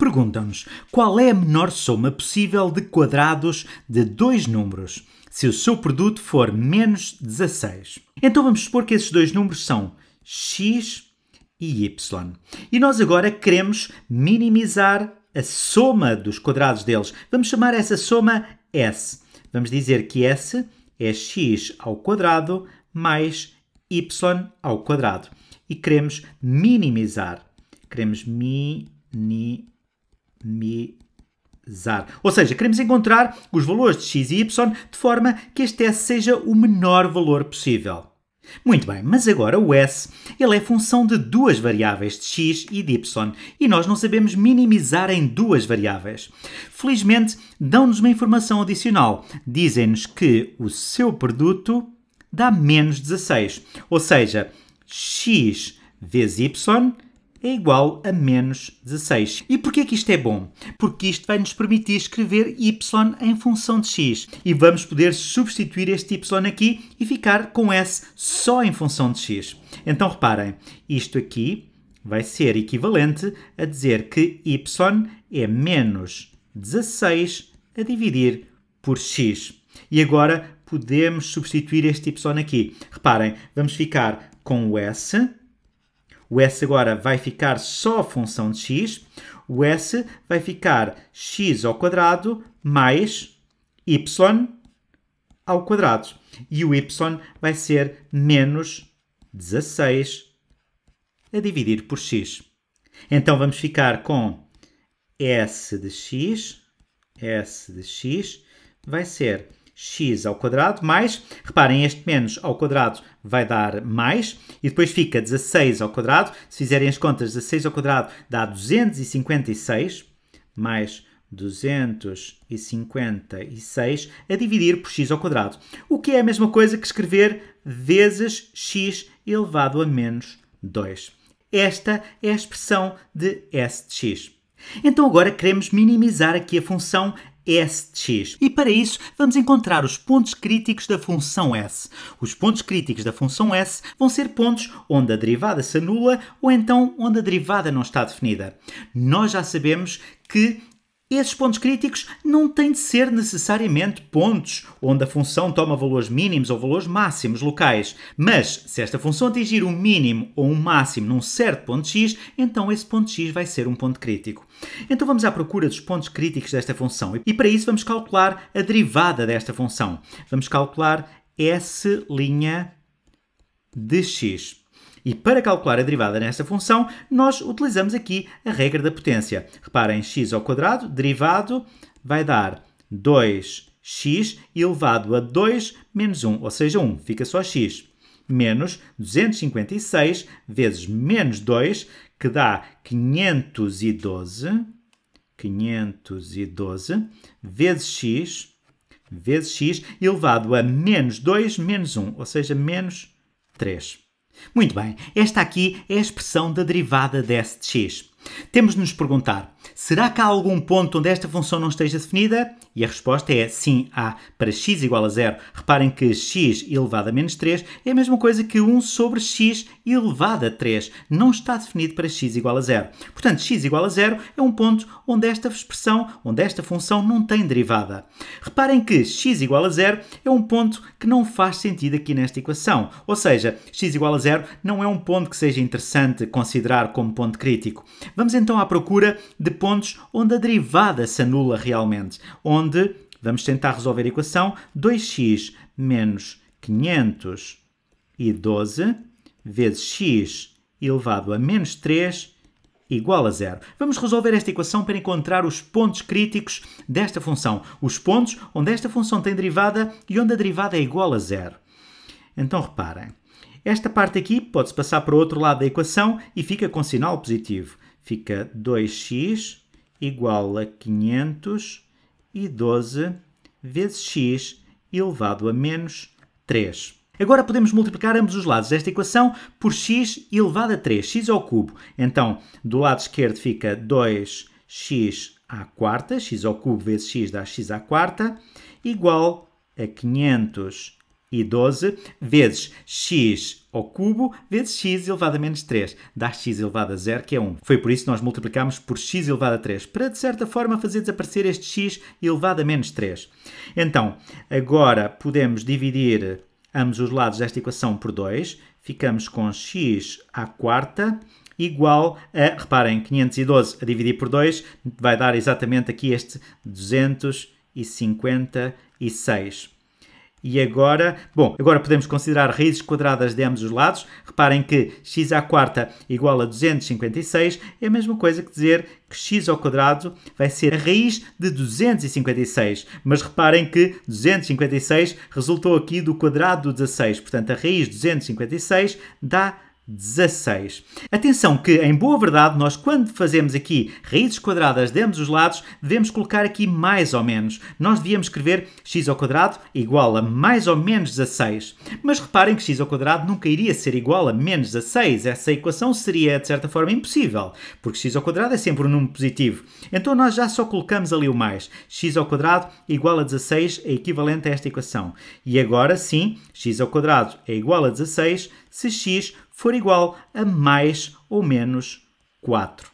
Perguntam-nos qual é a menor soma possível de quadrados de dois números, se o seu produto for menos 16. Então vamos supor que esses dois números são x e y. E nós agora queremos minimizar a soma dos quadrados deles. Vamos chamar essa soma S. Vamos dizer que S é x ao quadrado mais y ao quadrado. E queremos minimizar. Queremos minimizar otimizar. Ou seja, queremos encontrar os valores de x e y de forma que este s seja o menor valor possível. Muito bem, mas agora o S ele é função de duas variáveis, de x e de y, e nós não sabemos minimizar em duas variáveis. Felizmente, dão-nos uma informação adicional. Dizem-nos que o seu produto dá menos 16, ou seja, x vezes y é igual a menos 16. E porquê que isto é bom? Porque isto vai nos permitir escrever y em função de x e vamos poder substituir este y aqui e ficar com s só em função de x. Então reparem, isto aqui vai ser equivalente a dizer que y é menos 16 a dividir por x. E agora podemos substituir este y aqui. Reparem, vamos ficar com o s o S agora vai ficar só a função de x. O S vai ficar x ao quadrado mais y ao quadrado. E o y vai ser menos 16 a dividir por x. Então vamos ficar com S de x, S de x vai ser x ao quadrado mais, reparem, este menos ao quadrado vai dar mais, e depois fica 16 ao quadrado, se fizerem as contas, 16 ao quadrado dá 256, mais 256 a dividir por x ao quadrado, o que é a mesma coisa que escrever vezes x elevado a menos 2. Esta é a expressão de S de x. Então agora queremos minimizar aqui a função s de x. E para isso, vamos encontrar os pontos críticos da função s. Os pontos críticos da função s vão ser pontos onde a derivada se anula ou então onde a derivada não está definida. Nós já sabemos que esses pontos críticos não têm de ser necessariamente pontos onde a função toma valores mínimos ou valores máximos locais, mas se esta função atingir um mínimo ou um máximo num certo ponto x, então esse ponto x vai ser um ponto crítico. Então vamos à procura dos pontos críticos desta função e para isso vamos calcular a derivada desta função. Vamos calcular s' de x. E para calcular a derivada nesta função, nós utilizamos aqui a regra da potência. Reparem, x ao quadrado, derivado, vai dar 2x elevado a 2 menos 1, ou seja, 1, fica só x. Menos 256 vezes menos 2, que dá 512, 512 vezes x, vezes x elevado a menos 2 menos 1, ou seja, menos 3. Muito bem, esta aqui é a expressão da derivada de S de x. Temos de nos perguntar Será que há algum ponto onde esta função não esteja definida? E a resposta é sim, há. Para x igual a zero, reparem que x elevado a menos 3 é a mesma coisa que 1 sobre x elevado a 3. Não está definido para x igual a zero. Portanto, x igual a zero é um ponto onde esta expressão, onde esta função não tem derivada. Reparem que x igual a zero é um ponto que não faz sentido aqui nesta equação. Ou seja, x igual a zero não é um ponto que seja interessante considerar como ponto crítico. Vamos então à procura de de pontos onde a derivada se anula realmente, onde vamos tentar resolver a equação 2x menos 512 vezes x elevado a menos 3 igual a zero. Vamos resolver esta equação para encontrar os pontos críticos desta função. Os pontos onde esta função tem derivada e onde a derivada é igual a zero. Então reparem, esta parte aqui pode-se passar para o outro lado da equação e fica com sinal positivo fica 2x igual a 512 vezes x elevado a menos 3. Agora podemos multiplicar ambos os lados desta equação por x elevado a 3, x ao cubo. Então, do lado esquerdo fica 2x à quarta, x ao cubo vezes x dá x à quarta, igual a 500 e 12 vezes x ao cubo vezes x elevado a menos 3. Dá x elevado a 0, que é 1. Foi por isso que nós multiplicamos por x elevado a 3, para de certa forma fazer desaparecer este x elevado a menos 3. Então, agora podemos dividir ambos os lados desta equação por 2. Ficamos com x à quarta igual a, reparem, 512 a dividir por 2 vai dar exatamente aqui este 256. E agora, bom, agora podemos considerar raízes quadradas de ambos os lados. Reparem que x à quarta igual a 256 é a mesma coisa que dizer que x ao quadrado vai ser a raiz de 256. Mas reparem que 256 resultou aqui do quadrado do 16. Portanto, a raiz de 256 dá 16. Atenção que, em boa verdade, nós quando fazemos aqui raízes quadradas de ambos os lados, devemos colocar aqui mais ou menos. Nós devíamos escrever x ao quadrado igual a mais ou menos 16. Mas reparem que x ao quadrado nunca iria ser igual a menos 16. Essa equação seria, de certa forma, impossível, porque x ao quadrado é sempre um número positivo. Então nós já só colocamos ali o mais. x ao quadrado igual a 16 é equivalente a esta equação. E agora sim, x ao quadrado é igual a 16 se x for igual a mais ou menos 4.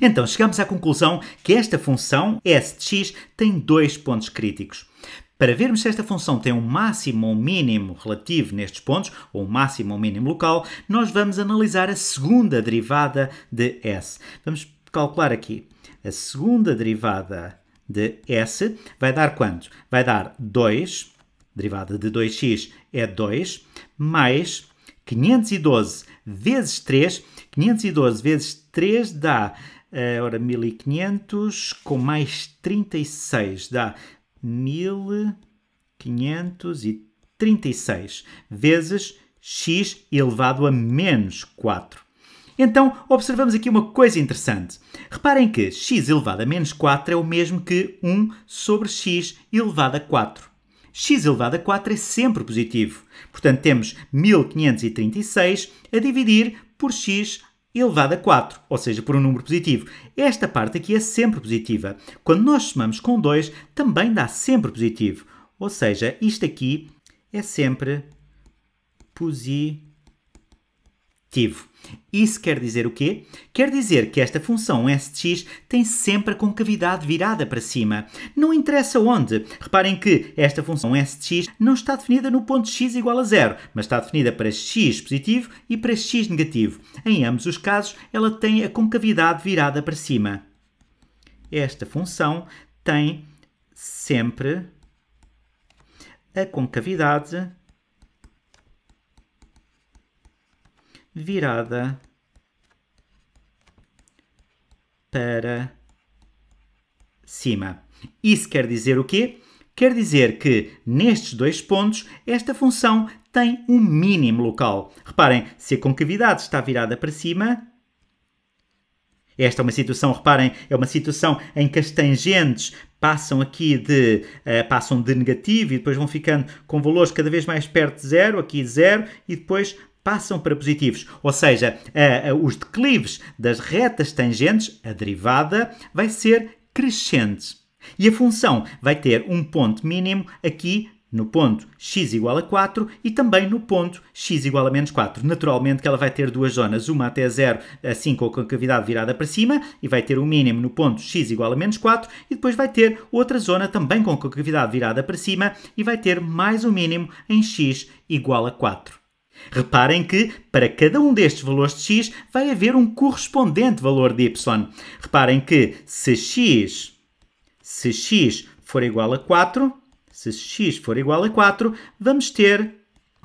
Então chegamos à conclusão que esta função s de x tem dois pontos críticos. Para vermos se esta função tem um máximo ou um mínimo relativo nestes pontos, ou um máximo ou um mínimo local, nós vamos analisar a segunda derivada de s. Vamos calcular aqui. A segunda derivada de s vai dar quanto? Vai dar 2, derivada de 2x é 2, mais 512 vezes 3. 512 vezes 3 dá, uh, ora, 1500 com mais 36 dá 1536 vezes x elevado a menos 4. Então, observamos aqui uma coisa interessante. Reparem que x elevado a menos 4 é o mesmo que 1 sobre x elevado a 4 x elevado a 4 é sempre positivo. Portanto, temos 1536 a dividir por x elevado a 4, ou seja, por um número positivo. Esta parte aqui é sempre positiva. Quando nós somamos com 2, também dá sempre positivo. Ou seja, isto aqui é sempre positivo isso quer dizer o quê? Quer dizer que esta função S tem sempre a concavidade virada para cima. Não interessa onde. Reparem que esta função S não está definida no ponto x igual a zero, mas está definida para x positivo e para x negativo. Em ambos os casos, ela tem a concavidade virada para cima. Esta função tem sempre a concavidade virada para cima. Isso quer dizer o quê? Quer dizer que nestes dois pontos esta função tem um mínimo local. Reparem, se a concavidade está virada para cima, esta é uma situação, reparem, é uma situação em que as tangentes passam aqui de uh, passam de negativo e depois vão ficando com valores cada vez mais perto de zero, aqui zero e depois passam para positivos, ou seja, os declives das retas tangentes, a derivada, vai ser crescente. E a função vai ter um ponto mínimo aqui no ponto x igual a 4 e também no ponto x igual a menos 4. Naturalmente que ela vai ter duas zonas, uma até zero, assim com a concavidade virada para cima, e vai ter o um mínimo no ponto x igual a menos 4, e depois vai ter outra zona também com a concavidade virada para cima, e vai ter mais o um mínimo em x igual a 4. Reparem que para cada um destes valores de x vai haver um correspondente valor de y. Reparem que se x, se x for igual a 4, se x for igual a 4, vamos ter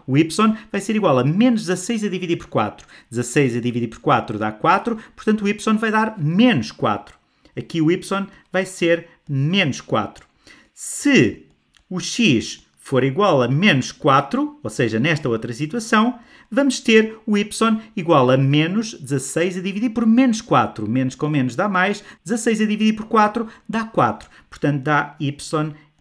o y vai ser igual a menos 16 a dividir por 4. 16 a dividir por 4 dá 4, portanto o y vai dar menos 4. Aqui o y vai ser menos 4. Se o x for igual a menos 4, ou seja, nesta outra situação, vamos ter o y igual a menos 16 a dividir por menos 4. Menos com menos dá mais, 16 a dividir por 4 dá 4. Portanto, dá y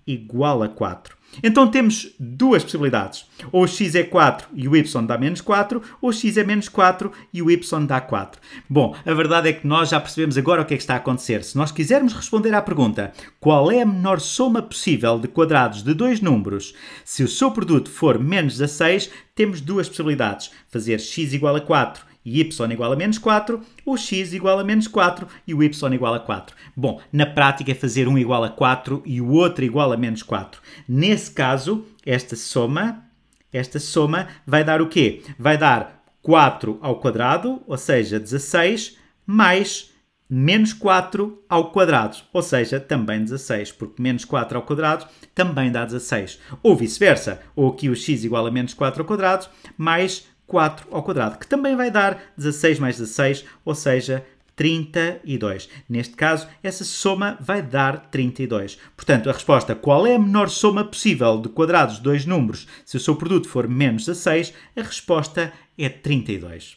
igual a 4. Então temos duas possibilidades. Ou x é 4 e o y dá menos 4, ou x é menos 4 e o y dá 4. Bom, a verdade é que nós já percebemos agora o que é que está a acontecer. Se nós quisermos responder à pergunta qual é a menor soma possível de quadrados de dois números, se o seu produto for menos 16, temos duas possibilidades. Fazer x igual a 4 e y igual a menos 4, o x igual a menos 4 e o y igual a 4. Bom, na prática é fazer um igual a 4 e o outro igual a menos 4. Nesse caso, esta soma, esta soma vai dar o quê? Vai dar 4 ao quadrado, ou seja, 16, mais menos 4 ao quadrado, ou seja, também 16, porque menos 4 ao quadrado também dá 16. Ou vice-versa, ou aqui o x igual a menos 4 ao quadrado, mais 4 ao quadrado, que também vai dar 16 mais 16, ou seja, 32. Neste caso, essa soma vai dar 32. Portanto, a resposta qual é a menor soma possível de quadrados de dois números se o seu produto for menos 16, a resposta é 32.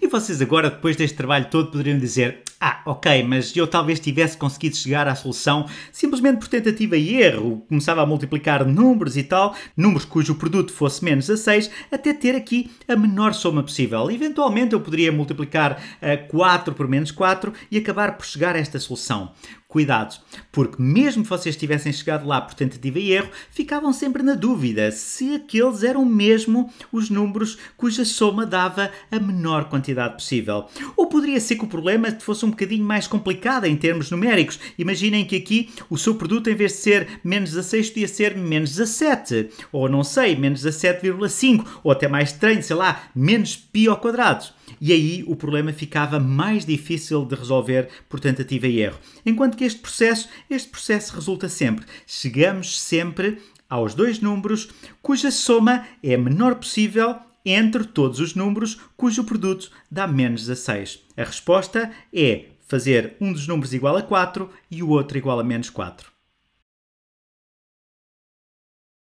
E vocês agora, depois deste trabalho todo, poderiam dizer: Ah, ok, mas eu talvez tivesse conseguido chegar à solução simplesmente por tentativa e erro. Começava a multiplicar números e tal, números cujo produto fosse menos a 6, até ter aqui a menor soma possível. Eventualmente eu poderia multiplicar uh, eh, 4 por menos 4 e acabar por chegar a esta solução cuidados, porque mesmo que vocês tivessem chegado lá por tentativa e erro, ficavam sempre na dúvida se aqueles eram mesmo os números cuja soma dava a menor quantidade possível. Ou poderia ser que o problema fosse um bocadinho mais complicado em termos numéricos. Imaginem que aqui o seu produto, em vez de ser menos 16, podia ser menos 17, ou não sei, menos 17,5, ou até mais estranho, sei lá, menos pi ao quadrado e aí o problema ficava mais difícil de resolver por tentativa e erro. Enquanto que este processo, este processo resulta sempre. Chegamos sempre aos dois números cuja soma é menor possível entre todos os números cujo produto dá menos 16. A resposta é fazer um dos números igual a 4 e o outro igual a menos 4.